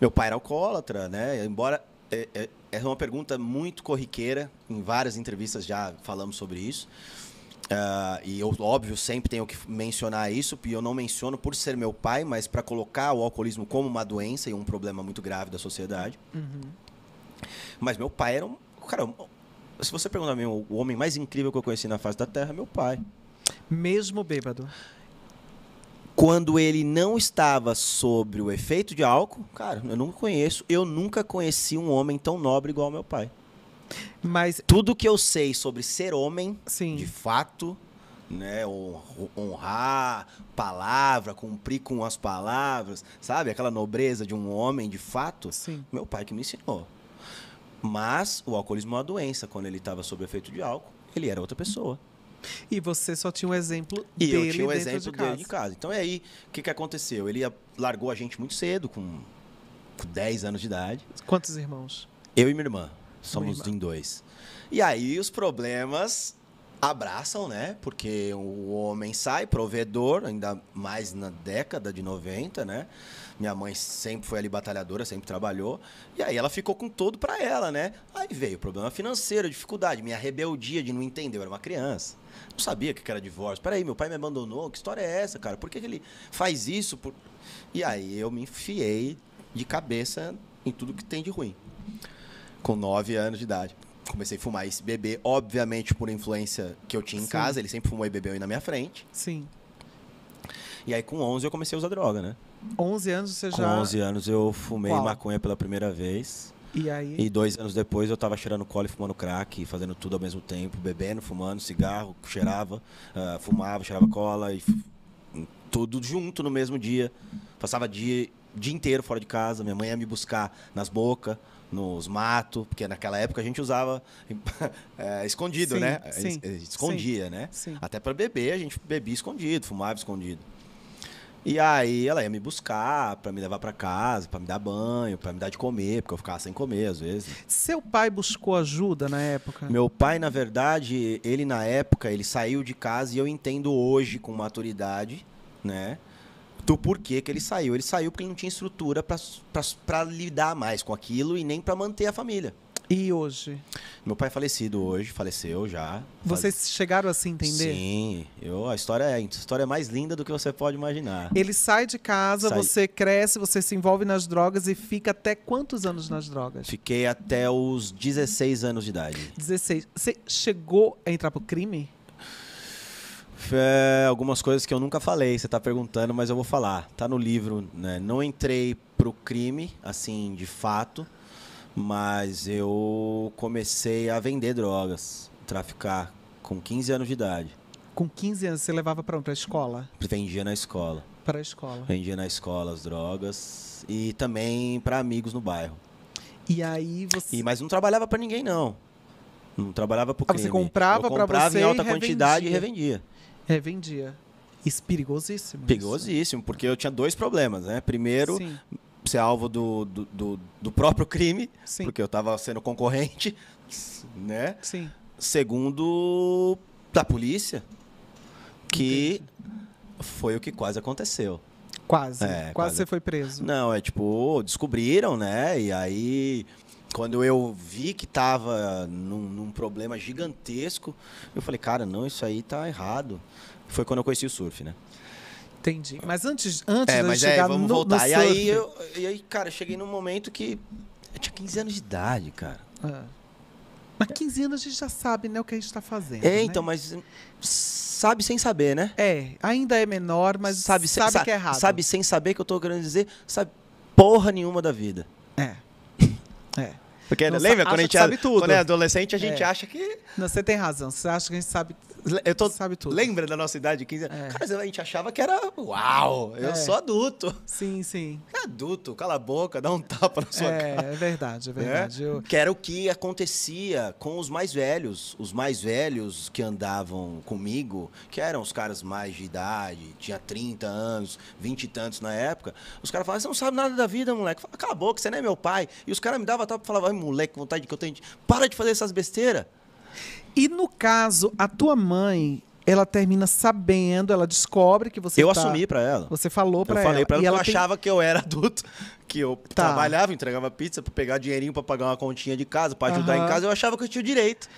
Meu pai era alcoólatra, né? Embora é, é, é, uma pergunta muito corriqueira, em várias entrevistas já falamos sobre isso. Uh, e eu, óbvio, sempre tenho que mencionar isso, e eu não menciono por ser meu pai, mas para colocar o alcoolismo como uma doença e um problema muito grave da sociedade. Uhum. Mas meu pai era um. Cara, se você perguntar mim, o homem mais incrível que eu conheci na face da Terra é meu pai. Mesmo bêbado. Quando ele não estava sobre o efeito de álcool, cara, eu nunca conheço, eu nunca conheci um homem tão nobre igual meu pai. Mas tudo que eu sei sobre ser homem, Sim. de fato, né, honrar palavra, cumprir com as palavras, sabe? Aquela nobreza de um homem, de fato, Sim. meu pai que me ensinou. Mas o alcoolismo é uma doença, quando ele estava sob efeito de álcool, ele era outra pessoa. E você só tinha um exemplo e dele eu tinha um exemplo de dele de casa. Então é aí, o que, que aconteceu? Ele largou a gente muito cedo, com, com 10 anos de idade. Quantos irmãos? Eu e minha irmã. Somos irmã. em dois. E aí os problemas abraçam, né? Porque o homem sai provedor, ainda mais na década de 90, né? Minha mãe sempre foi ali batalhadora, sempre trabalhou. E aí ela ficou com todo para ela, né? Aí veio o problema financeiro, dificuldade, minha rebeldia de não entender, eu era uma criança. Não sabia que era divórcio. Peraí, meu pai me abandonou, que história é essa, cara? Por que, que ele faz isso? Por... E aí eu me enfiei de cabeça em tudo que tem de ruim. Com nove anos de idade comecei a fumar esse bebê, obviamente por influência que eu tinha em Sim. casa, ele sempre fumou e bebeu aí na minha frente. Sim. E aí com 11 eu comecei a usar droga, né? 11 anos você já... Com 11 anos eu fumei maconha pela primeira vez. E aí? E dois anos depois eu tava cheirando cola e fumando crack, fazendo tudo ao mesmo tempo, bebendo, fumando, cigarro, cheirava, uh, fumava, cheirava cola e tudo junto no mesmo dia. Passava dia o dia inteiro fora de casa. Minha mãe ia me buscar nas bocas, nos matos, porque naquela época a gente usava é, escondido, sim, né? Sim, Escondia, né? sim, né? Até para beber, a gente bebia escondido, fumava escondido. E aí ela ia me buscar para me levar para casa, para me dar banho, para me dar de comer, porque eu ficava sem comer às vezes. Seu pai buscou ajuda na época? Meu pai, na verdade, ele na época, ele saiu de casa e eu entendo hoje com maturidade, né? do porquê que ele saiu. Ele saiu porque ele não tinha estrutura para lidar mais com aquilo e nem para manter a família. E hoje? Meu pai é falecido hoje, faleceu já. Vocês fale... chegaram a se entender? Sim, eu, a história é a história é mais linda do que você pode imaginar. Ele sai de casa, sai... você cresce, você se envolve nas drogas e fica até quantos anos nas drogas? Fiquei até os 16 anos de idade. 16. Você chegou a entrar pro crime? é, algumas coisas que eu nunca falei, você está perguntando, mas eu vou falar. Tá no livro, né? Não entrei pro crime, assim, de fato, mas eu comecei a vender drogas, traficar com 15 anos de idade. Com 15 anos você levava para onde? Pra escola? Vendia na escola. Para a escola. Vendia na escola as drogas e também para amigos no bairro. E aí você. E, mas não trabalhava para ninguém, não. Não trabalhava pro crime. Ah, você comprava para você. Comprava em alta e quantidade e revendia. É, vendia. Isso perigosíssimo. É perigosíssimo, isso. Né? porque eu tinha dois problemas, né? Primeiro, Sim. ser alvo do, do, do, do próprio crime, Sim. porque eu estava sendo concorrente, né? Sim. Segundo, da polícia, que Entendi. foi o que quase aconteceu. Quase. É, quase, quase você foi preso. Não, é tipo, descobriram, né? E aí quando eu vi que estava num, num, problema gigantesco, eu falei, cara, não, isso aí tá errado. Foi quando eu conheci o surf, né? Entendi. Mas antes, antes é, mas é, chegar é, vamos no, voltar. No e, aí eu, e aí, cara, cheguei num momento que eu tinha 15 anos de idade, cara. É. Mas 15 anos a gente já sabe, né, o que a gente está fazendo. É, né? então, mas sabe sem saber, né? É, ainda é menor, mas sabe, sabe, sabe que é errado. Sabe sem saber que eu estou querendo dizer, sabe porra nenhuma da vida. É. É. Porque Nossa, lembra, quando a gente é sabe tudo. Quando é adolescente, a gente é. acha que. Não, você tem razão. Você acha que a gente sabe eu tô, sabe tudo. Lembra da nossa idade, 15 é. anos? É. Cara, a gente achava que era uau, eu é. sou adulto. Sim, sim. É adulto, cala a boca, dá um tapa na sua é, cara. É verdade, é né? verdade. Eu... Que era o que acontecia com os mais velhos. Os mais velhos que andavam comigo, que eram os caras mais de idade, tinha 30 anos, 20 e tantos na época. Os caras falavam, você não sabe nada da vida, moleque. Fala, cala a boca, você não é meu pai. E os caras me davam tapa e falavam, moleque, vontade que eu tenho. De... Para de fazer essas besteiras. E no caso, a tua mãe, ela termina sabendo, ela descobre que você Eu tá, assumi para ela. Você falou para ela. Eu falei para ela, ela que eu tem... achava que eu era adulto, que eu tá. trabalhava, entregava pizza para pegar dinheirinho para pagar uma continha de casa, para ajudar uhum. em casa, eu achava que eu tinha o direito.